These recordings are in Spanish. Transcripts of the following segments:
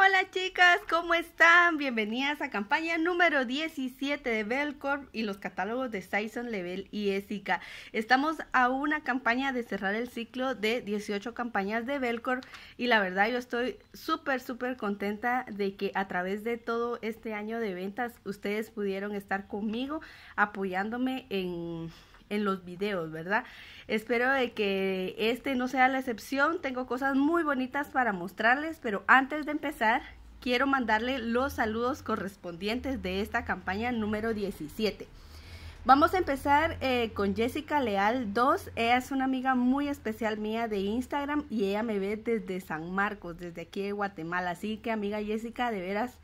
Hola chicas, ¿cómo están? Bienvenidas a campaña número 17 de Belcorp y los catálogos de Saison, Level y Esica. Estamos a una campaña de cerrar el ciclo de 18 campañas de Belcorp y la verdad yo estoy súper, súper contenta de que a través de todo este año de ventas ustedes pudieron estar conmigo apoyándome en en los videos, ¿verdad? Espero de que este no sea la excepción. Tengo cosas muy bonitas para mostrarles, pero antes de empezar, quiero mandarle los saludos correspondientes de esta campaña número 17. Vamos a empezar eh, con Jessica Leal 2. Ella es una amiga muy especial mía de Instagram y ella me ve desde San Marcos, desde aquí de Guatemala. Así que amiga Jessica, de veras,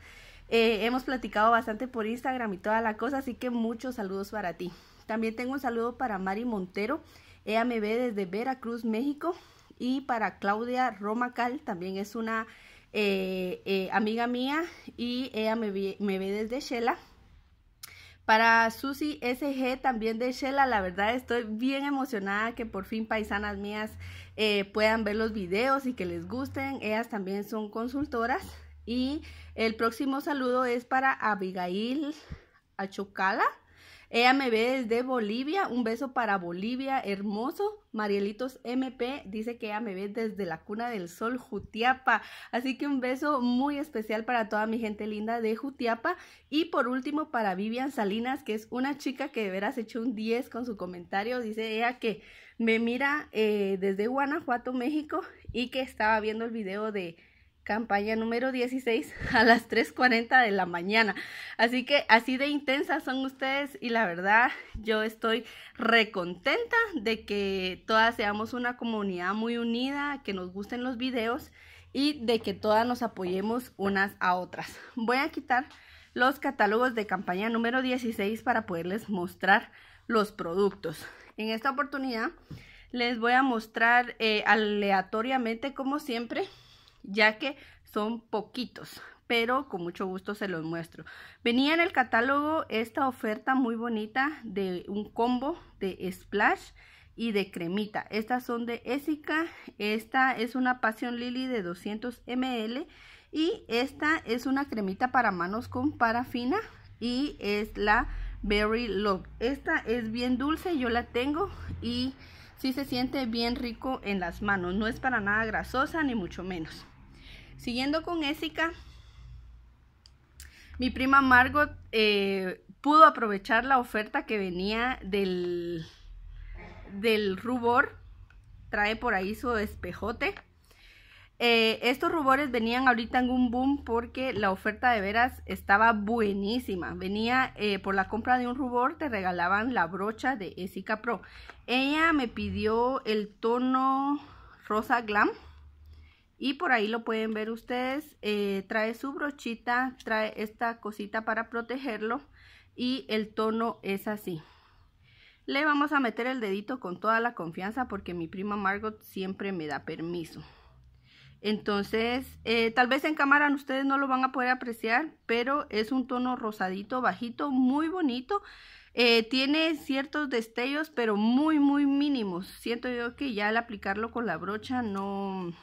eh, hemos platicado bastante por Instagram y toda la cosa, así que muchos saludos para ti. También tengo un saludo para Mari Montero. Ella me ve desde Veracruz, México. Y para Claudia Romacal, también es una eh, eh, amiga mía. Y ella me, ve desde Shela, para Susi SG, también de Shela, la verdad estoy bien emocionada que por fin paisanas mías eh, puedan ver los videos y que les gusten. Ellas también son consultoras. Y el próximo saludo es para Abigail Achocala. Ella me ve desde Bolivia. Un beso para Bolivia, hermoso. Marielitos MP dice que ella me ve desde la cuna del sol, Jutiapa. Así que un beso muy especial para toda mi gente linda de Jutiapa. Y por último, para Vivian Salinas, que es una chica que de veras echó un 10 con su comentario. Dice ella que me mira eh, desde Guanajuato, México, y que estaba viendo el video de campaña número 16 a las 3.40 de la mañana. Así que así de intensas son ustedes y la verdad yo estoy recontenta de que todas seamos una comunidad muy unida, que nos gusten los videos y de que todas nos apoyemos unas a otras. Voy a quitar los catálogos de campaña número 16 para poderles mostrar los productos. En esta oportunidad les voy a mostrar eh, aleatoriamente como siempre ya que son poquitos, pero con mucho gusto se los muestro. Venía en el catálogo esta oferta muy bonita de un combo de Splash y de cremita. Estas son de Essica, esta es una Passion Lily de 200 ml y esta es una cremita para manos con parafina y es la Berry Love. Esta es bien dulce, yo la tengo y sí se siente bien rico en las manos, no es para nada grasosa ni mucho menos. Siguiendo con Ésica, mi prima Margot eh, pudo aprovechar la oferta que venía del, del rubor. Trae por ahí su espejote. Eh, estos rubores venían ahorita en un boom porque la oferta de veras estaba buenísima. Venía eh, por la compra de un rubor, te regalaban la brocha de Esica Pro. Ella me pidió el tono rosa glam y por ahí lo pueden ver ustedes eh, trae su brochita trae esta cosita para protegerlo y el tono es así le vamos a meter el dedito con toda la confianza porque mi prima Margot siempre me da permiso entonces eh, tal vez en cámara ustedes no lo van a poder apreciar pero es un tono rosadito bajito muy bonito eh, tiene ciertos destellos pero muy muy mínimos siento yo que ya al aplicarlo con la brocha no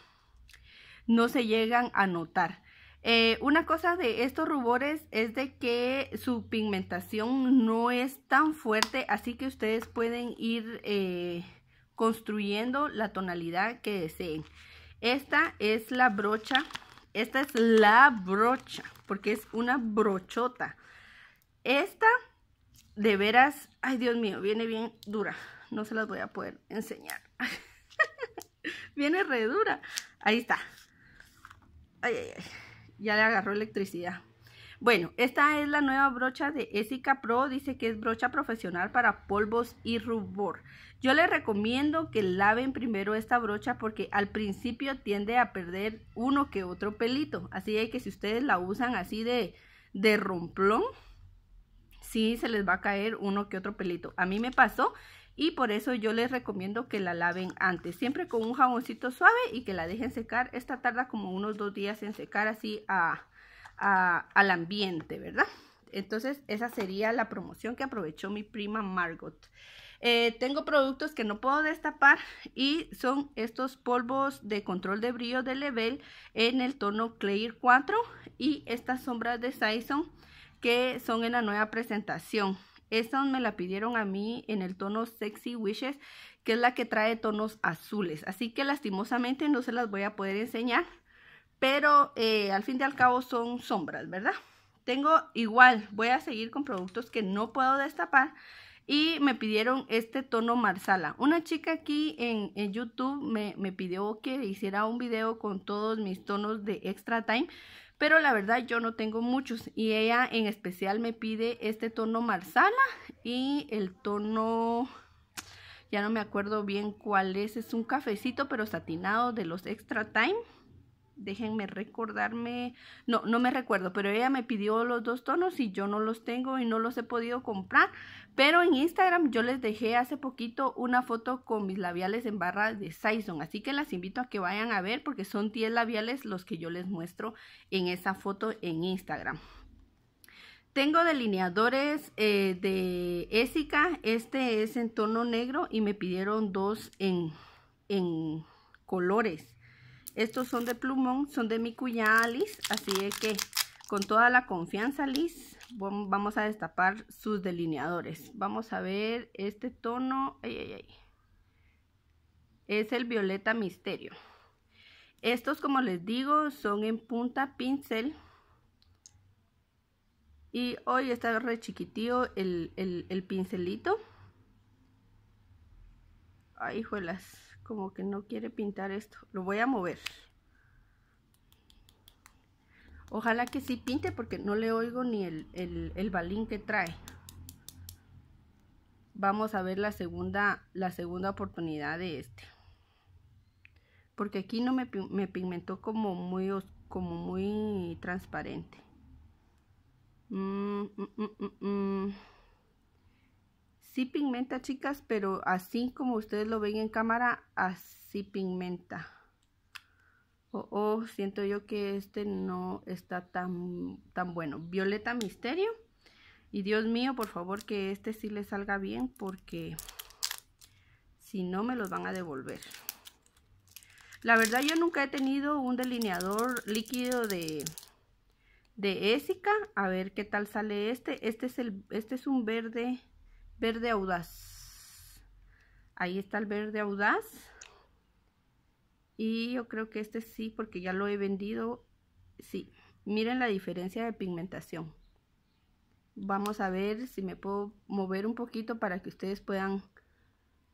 no se llegan a notar. Eh, una cosa de estos rubores es de que su pigmentación no es tan fuerte, así que ustedes pueden ir eh, construyendo la tonalidad que deseen. Esta es la brocha, esta es la brocha, porque es una brochota. Esta, de veras, ay Dios mío, viene bien dura, no se las voy a poder enseñar. viene re dura, ahí está. Ay, Ya le agarró electricidad. Bueno, esta es la nueva brocha de Esica Pro. Dice que es brocha profesional para polvos y rubor. Yo les recomiendo que laven primero esta brocha porque al principio tiende a perder uno que otro pelito. Así que si ustedes la usan así de, de romplón, sí se les va a caer uno que otro pelito. A mí me pasó y por eso yo les recomiendo que la laven antes, siempre con un jaboncito suave y que la dejen secar. Esta tarda como unos dos días en secar así a, al ambiente, ¿verdad? Entonces esa sería la promoción que aprovechó mi prima Margot. Eh, tengo productos que no puedo destapar y son estos polvos de control de brillo de Level en el tono Clear 4 y estas sombras de Saison que son en la nueva presentación. Esta me la pidieron a mí en el tono Sexy Wishes, que es la que trae tonos azules. Así que lastimosamente no se las voy a poder enseñar, pero eh, al fin y al cabo son sombras, ¿verdad? Tengo igual, voy a seguir con productos que no puedo destapar y me pidieron este tono marsala. Una chica aquí en, en YouTube me, me pidió que hiciera un video con todos mis tonos de extra time pero la verdad yo no tengo muchos y ella en especial me pide este tono marsala y el tono ya no me acuerdo bien cuál es, es un cafecito pero satinado de los extra time déjenme recordarme, no, no me recuerdo, pero ella me pidió los dos tonos y yo no los tengo y no los he podido comprar, pero en Instagram yo les dejé hace poquito una foto con mis labiales en barra de Saison, así que las invito a que vayan a ver porque son 10 labiales los que yo les muestro en esa foto en Instagram. Tengo delineadores eh, de Essica, este es en tono negro y me pidieron dos en, en colores. Estos son de plumón, son de mi cuñada Liz, así es que con toda la confianza Liz vamos a destapar sus delineadores. Vamos a ver este tono, ay, ay, ay. es el violeta misterio. Estos como les digo son en punta pincel y hoy está re chiquitío el, pincelito. Ay, juelas como que no quiere pintar esto. Lo voy a mover. Ojalá que sí pinte porque no le oigo ni el, el, balín que trae. Vamos a ver la segunda, la segunda oportunidad de este. Porque aquí no me, pigmentó como muy, como muy transparente. Mm, mm, mm, sí pigmenta, chicas, pero así como ustedes lo ven en cámara, así pigmenta. Oh, oh, siento yo que este no está tan, tan bueno. Violeta Misterio. Y Dios mío, por favor, que este sí le salga bien porque si no me los van a devolver. La verdad yo nunca he tenido un delineador líquido de, de Esica. A ver qué tal sale este. Este es, el, este es un verde verde audaz. Ahí está el verde audaz. Y yo creo que este sí, porque ya lo he vendido. Sí, miren la diferencia de pigmentación. Vamos a ver si me puedo mover un poquito para que ustedes puedan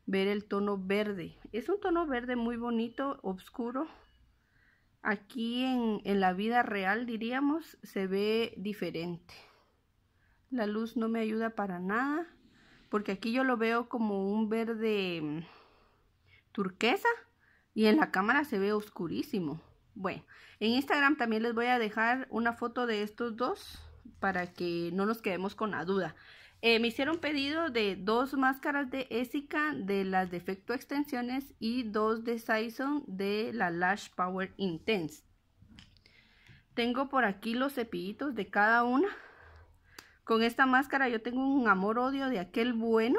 ver el tono verde. Es un tono verde muy bonito, oscuro. Aquí en, en la vida real, diríamos, se ve diferente. La luz no me ayuda para nada porque aquí yo lo veo como un verde mm, turquesa y en la cámara se ve oscurísimo. Bueno, en Instagram también les voy a dejar una foto de estos dos para que no nos quedemos con la duda. Eh, me hicieron pedido de dos máscaras de Essica de las defecto extensiones y dos de Saison de la Lash Power Intense. Tengo por aquí los cepillitos de cada una. Con esta máscara yo tengo un amor-odio de aquel bueno,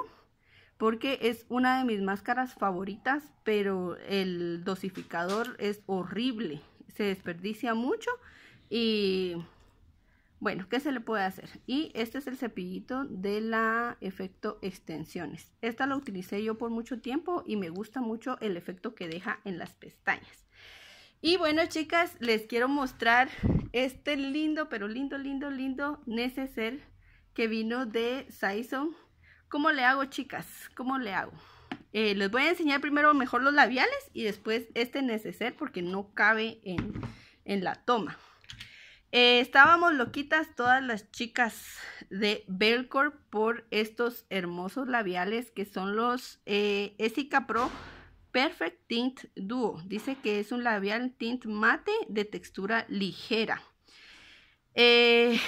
porque es una de mis máscaras favoritas, pero el dosificador es horrible, se desperdicia mucho y bueno, ¿qué se le puede hacer? Y este es el cepillito de la efecto extensiones. Esta la utilicé yo por mucho tiempo y me gusta mucho el efecto que deja en las pestañas. Y bueno, chicas, les quiero mostrar este lindo, pero lindo, lindo, lindo neceser que vino de Saison. ¿Cómo le hago, chicas? ¿Cómo le hago? Eh, les voy a enseñar primero mejor los labiales y después este neceser porque no cabe en, la toma. Eh, estábamos loquitas todas las chicas de Belcor por estos hermosos labiales que son los eh, Esica Pro Perfect Tint Duo. Dice que es un labial tint mate de textura ligera. Eh,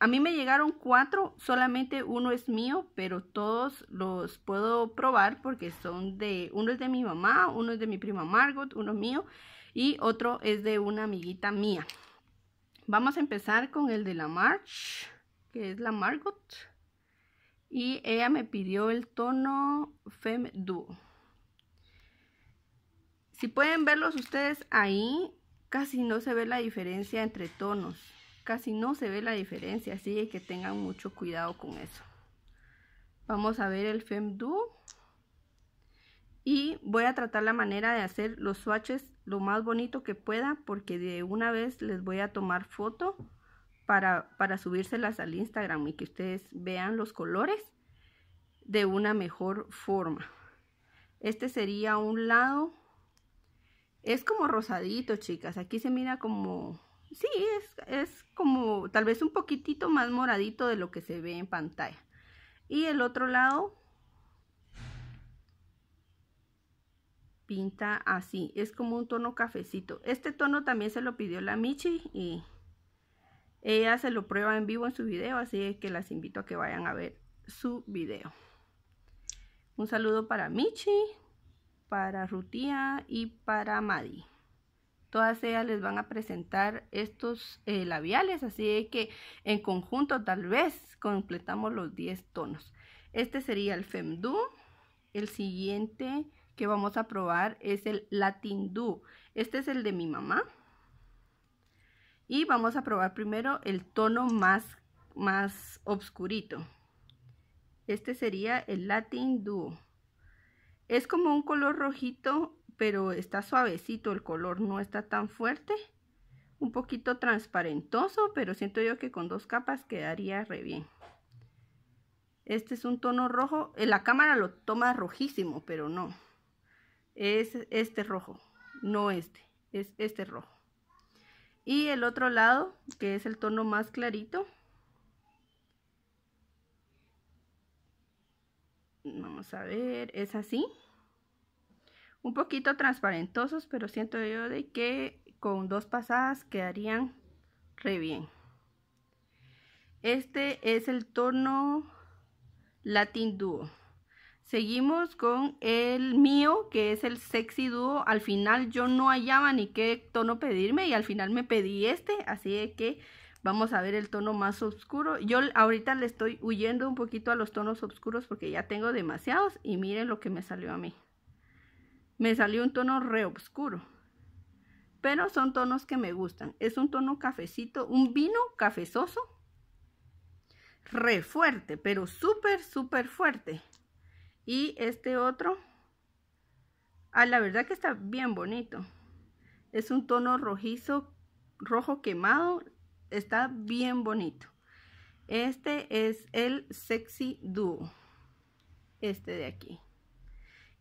a mí me llegaron cuatro, solamente uno es mío, pero todos los puedo probar porque son de, uno es de mi mamá, uno es de mi prima Margot, uno mío y otro es de una amiguita mía. Vamos a empezar con el de la March, que es la Margot. Y ella me pidió el tono Femme Duo. Si pueden verlos ustedes ahí, casi no se ve la diferencia entre tonos casi no se ve la diferencia, así que tengan mucho cuidado con eso. Vamos a ver el Femdo. Y voy a tratar la manera de hacer los swatches lo más bonito que pueda, porque de una vez les voy a tomar foto para, para subírselas al Instagram y que ustedes vean los colores de una mejor forma. Este sería un lado, es como rosadito chicas, aquí se mira como sí, es, como tal vez un poquitito más moradito de lo que se ve en pantalla. Y el otro lado pinta así, es como un tono cafecito. Este tono también se lo pidió la Michi y ella se lo prueba en vivo en su video, así que las invito a que vayan a ver su video. Un saludo para Michi, para Rutia y para Madi. Todas ellas les van a presentar estos eh, labiales, así que en conjunto tal vez completamos los 10 tonos. Este sería el Femdu. El siguiente que vamos a probar es el Latin Du. Este es el de mi mamá. Y vamos a probar primero el tono más, más obscurito. Este sería el Latin Duo. Es como un color rojito pero está suavecito el color, no está tan fuerte. Un poquito transparentoso, pero siento yo que con dos capas quedaría re bien. Este es un tono rojo. En eh, la cámara lo toma rojísimo, pero no. Es este rojo, no este. Es este rojo. Y el otro lado, que es el tono más clarito. Vamos a ver, es así un poquito transparentosos, pero siento yo de que con dos pasadas quedarían re bien. Este es el tono Latin Duo. Seguimos con el mío, que es el Sexy Duo. Al final yo no hallaba ni qué tono pedirme y al final me pedí este, así que vamos a ver el tono más oscuro. Yo ahorita le estoy huyendo un poquito a los tonos oscuros porque ya tengo demasiados y miren lo que me salió a mí me salió un tono re oscuro. Pero son tonos que me gustan. Es un tono cafecito, un vino cafezoso. Re fuerte, pero súper, súper fuerte. Y este otro, a ah, la verdad que está bien bonito. Es un tono rojizo, rojo quemado. Está bien bonito. Este es el Sexy Duo. Este de aquí.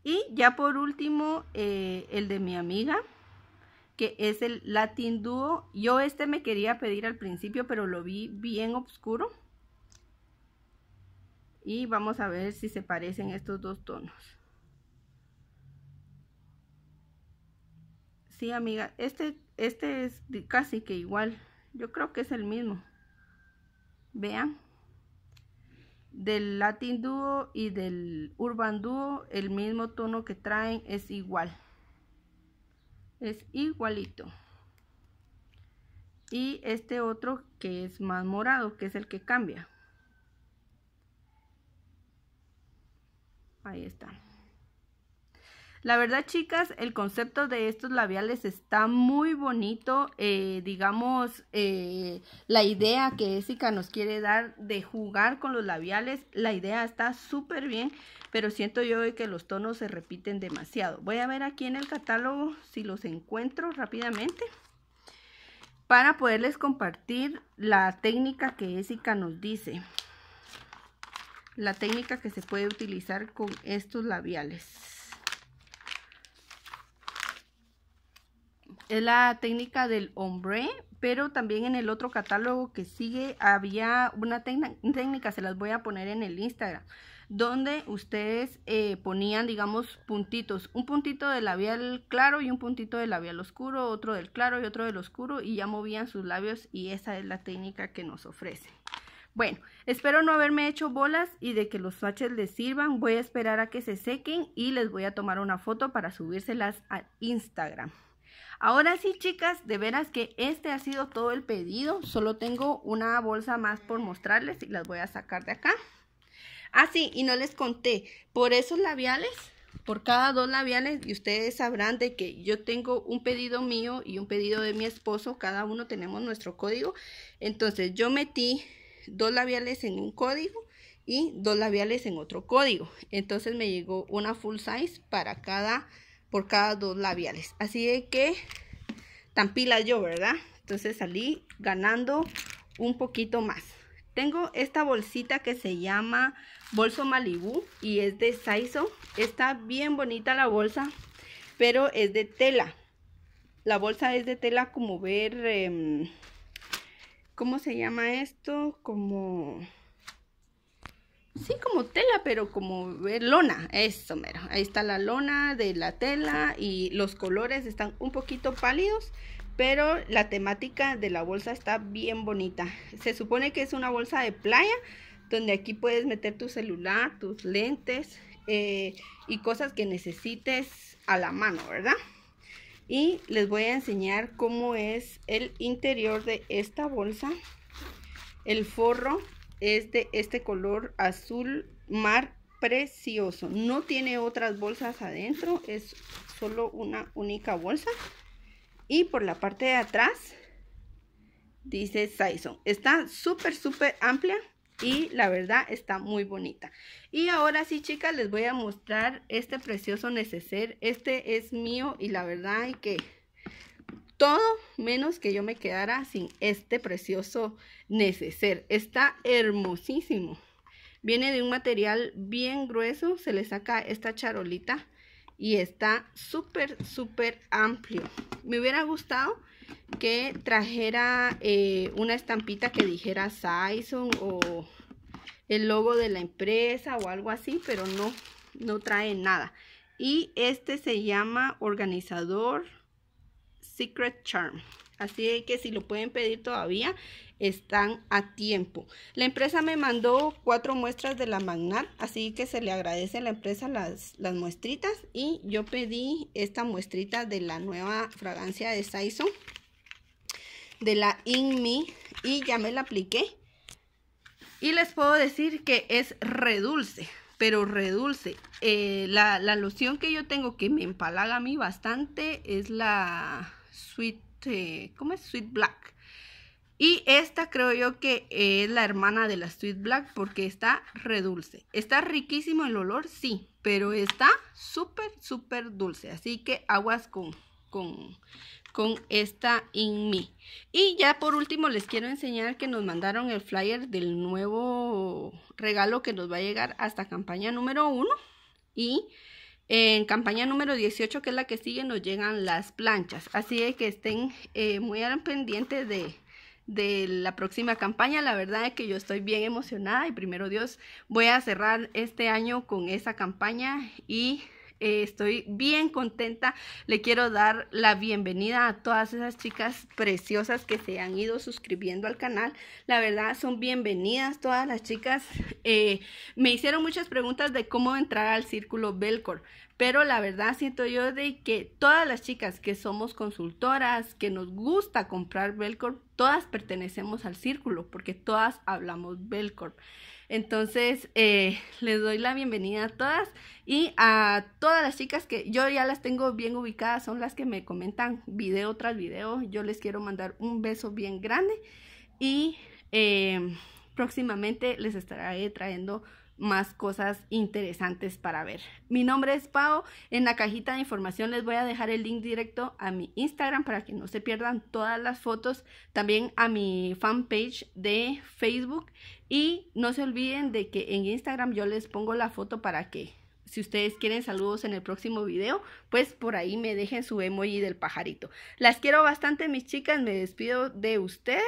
Y ya por último, eh, el de mi amiga, que es el Latin Duo. Yo este me quería pedir al principio, pero lo vi bien oscuro. Y vamos a ver si se parecen estos dos tonos. Sí, amiga, este, este es casi que igual. Yo creo que es el mismo. Vean del Latin Duo y del Urban Duo, el mismo tono que traen es igual. Es igualito. Y este otro que es más morado, que es el que cambia. Ahí está. La verdad, chicas, el concepto de estos labiales está muy bonito. Eh, digamos, eh, la idea que Esica nos quiere dar de jugar con los labiales, la idea está súper bien, pero siento yo que los tonos se repiten demasiado. Voy a ver aquí en el catálogo si los encuentro rápidamente para poderles compartir la técnica que Esica nos dice. La técnica que se puede utilizar con estos labiales. es la técnica del hombre, pero también en el otro catálogo que sigue había una técnica, se las voy a poner en el Instagram, donde ustedes eh, ponían, digamos, puntitos, un puntito de labial claro y un puntito de labial oscuro, otro del claro y otro del oscuro, y ya movían sus labios y esa es la técnica que nos ofrece. Bueno, espero no haberme hecho bolas y de que los swatches les sirvan. Voy a esperar a que se sequen y les voy a tomar una foto para subírselas a Instagram. Ahora sí, chicas, de veras que este ha sido todo el pedido. Solo tengo una bolsa más por mostrarles y las voy a sacar de acá. Ah, sí, y no les conté. Por esos labiales, por cada dos labiales, y ustedes sabrán de que yo tengo un pedido mío y un pedido de mi esposo. Cada uno tenemos nuestro código. Entonces, yo metí dos labiales en un código y dos labiales en otro código. Entonces, me llegó una full size para cada por cada dos labiales. Así de que tan pila yo, ¿verdad? Entonces salí ganando un poquito más. Tengo esta bolsita que se llama Bolso Malibu y es de Saizo. Está bien bonita la bolsa, pero es de tela. La bolsa es de tela como ver... Em, ¿Cómo se llama esto? Como Sí, como tela, pero como eh, lona, eso mero. Ahí está la lona de la tela y los colores están un poquito pálidos, pero la temática de la bolsa está bien bonita. Se supone que es una bolsa de playa, donde aquí puedes meter tu celular, tus lentes eh, y cosas que necesites a la mano, ¿verdad? Y les voy a enseñar cómo es el interior de esta bolsa. El forro es de este color azul mar precioso. No tiene otras bolsas adentro, es solo una única bolsa. Y por la parte de atrás dice Saison. Está súper, súper amplia y la verdad está muy bonita. Y ahora sí, chicas, les voy a mostrar este precioso neceser. Este es mío y la verdad hay que todo menos que yo me quedara sin este precioso neceser. Está hermosísimo. Viene de un material bien grueso, se le saca esta charolita y está súper, súper amplio. Me hubiera gustado que trajera eh, una estampita que dijera Sison. o el logo de la empresa o algo así, pero no, no trae nada. Y este se llama organizador Secret Charm. Así que si lo pueden pedir todavía, están a tiempo. La empresa me mandó cuatro muestras de la Magnat, así que se le agradece a la empresa las, las muestritas. Y yo pedí esta muestrita de la nueva fragancia de Saison, de la In Me, y ya me la apliqué. Y les puedo decir que es redulce, pero redulce. Eh, la, la loción que yo tengo que me empalaga a mí bastante es la Sweet, eh, ¿cómo es? Sweet Black. Y esta creo yo que es la hermana de la Sweet Black porque está redulce. Está riquísimo el olor, sí, pero está súper, súper dulce. Así que aguas con, con, con esta In Me. Y ya por último les quiero enseñar que nos mandaron el flyer del nuevo regalo que nos va a llegar hasta campaña número uno Y en campaña número 18, que es la que sigue, nos llegan las planchas. Así es que estén eh, muy pendientes de, de la próxima campaña. La verdad es que yo estoy bien emocionada y primero Dios voy a cerrar este año con esa campaña y eh, estoy bien contenta. Le quiero dar la bienvenida a todas esas chicas preciosas que se han ido suscribiendo al canal. La verdad, son bienvenidas todas las chicas. Eh, me hicieron muchas preguntas de cómo entrar al círculo Belcor. Pero la verdad siento yo de que todas las chicas que somos consultoras, que nos gusta comprar Belcorp, todas pertenecemos al círculo porque todas hablamos Belcorp. Entonces, eh, les doy la bienvenida a todas y a todas las chicas que yo ya las tengo bien ubicadas, son las que me comentan video tras video. Yo les quiero mandar un beso bien grande y eh, próximamente les estaré trayendo más cosas interesantes para ver. Mi nombre es Pau. En la cajita de información les voy a dejar el link directo a mi Instagram para que no se pierdan todas las fotos. También a mi fanpage de Facebook. Y no se olviden de que en Instagram yo les pongo la foto para que si ustedes quieren saludos en el próximo video, pues por ahí me dejen su emoji del pajarito. Las quiero bastante, mis chicas. Me despido de ustedes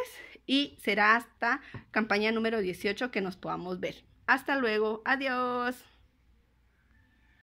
y será hasta campaña número 18 que nos podamos ver. Hasta luego. Adiós.